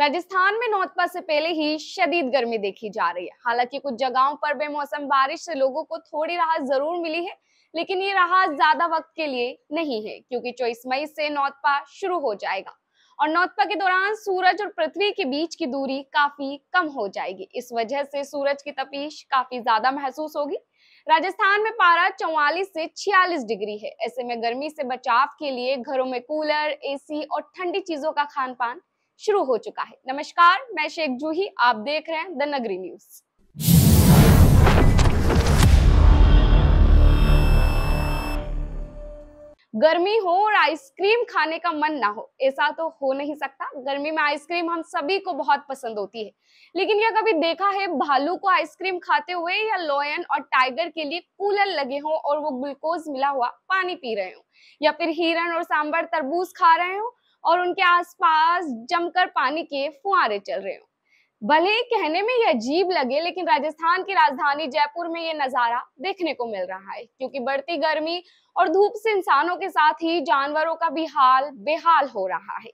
राजस्थान में नौतपा से पहले ही शदीद गर्मी देखी जा रही है हालांकि कुछ जगहों पर बेमौसम बारिश से लोगों को थोड़ी राहत जरूर मिली है लेकिन ये राहत ज्यादा वक्त के लिए नहीं है क्योंकि चौबीस मई से नौतपा शुरू हो जाएगा और नौतपा के दौरान सूरज और पृथ्वी के बीच की दूरी काफी कम हो जाएगी इस वजह से सूरज की तपीश काफी ज्यादा महसूस होगी राजस्थान में पारा 44 से 46 डिग्री है ऐसे में गर्मी से बचाव के लिए घरों में कूलर एसी और ठंडी चीजों का खान पान शुरू हो चुका है नमस्कार मैं शेख जूही आप देख रहे हैं द नगरी न्यूज गर्मी हो और आइसक्रीम खाने का मन ना हो ऐसा तो हो नहीं सकता गर्मी में आइसक्रीम हम सभी को बहुत पसंद होती है लेकिन यह कभी देखा है भालू को आइसक्रीम खाते हुए या लॉयन और टाइगर के लिए कूलर लगे हों और वो ग्लूकोज मिला हुआ पानी पी रहे हो या फिर हिरन और सांबर तरबूज खा रहे हो और उनके आसपास जमकर पानी के फुहारे चल रहे हों भले कहने में यह अजीब लगे लेकिन राजस्थान की राजधानी जयपुर में ये नज़ारा देखने को मिल रहा है क्योंकि बढ़ती गर्मी और धूप से इंसानों के साथ ही जानवरों का भी हाल बेहाल हो रहा है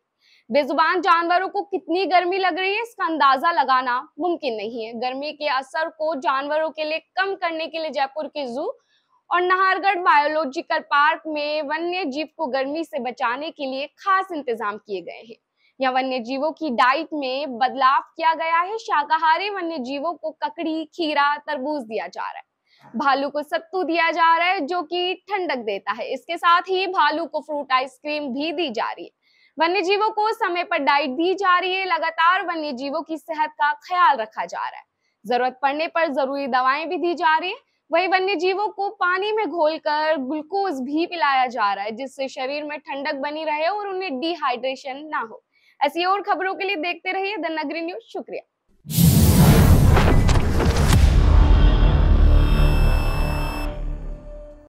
बेजुबान जानवरों को कितनी गर्मी लग रही है इसका अंदाजा लगाना मुमकिन नहीं है गर्मी के असर को जानवरों के लिए कम करने के लिए जयपुर के जू और नाहरगढ़ बायोलॉजिकल पार्क में वन्य जीव को गर्मी से बचाने के लिए खास इंतजाम किए गए हैं यहाँ वन्य जीवों की डाइट में बदलाव किया गया है शाकाहारी वन्य जीवों को ककड़ी खीरा तरबूज दिया जा रहा है भालू को सत्तू दिया जा रहा है जो कि ठंडक देता है इसके साथ ही भालू को फ्रूट आइसक्रीम भी दी जा रही है वन्य जीवों को समय पर डाइट दी जा रही है लगातार वन्य जीवों की सेहत का ख्याल रखा जा रहा है जरूरत पड़ने पर जरूरी दवाएं भी दी जा रही है वही वन्य जीवों को पानी में घोलकर ग्लूकोज भी पिलाया जा रहा है जिससे शरीर में ठंडक बनी रहे और उन्हें डिहाइड्रेशन ना हो ऐसी और खबरों के लिए देखते रहिए द नगरी न्यूज शुक्रिया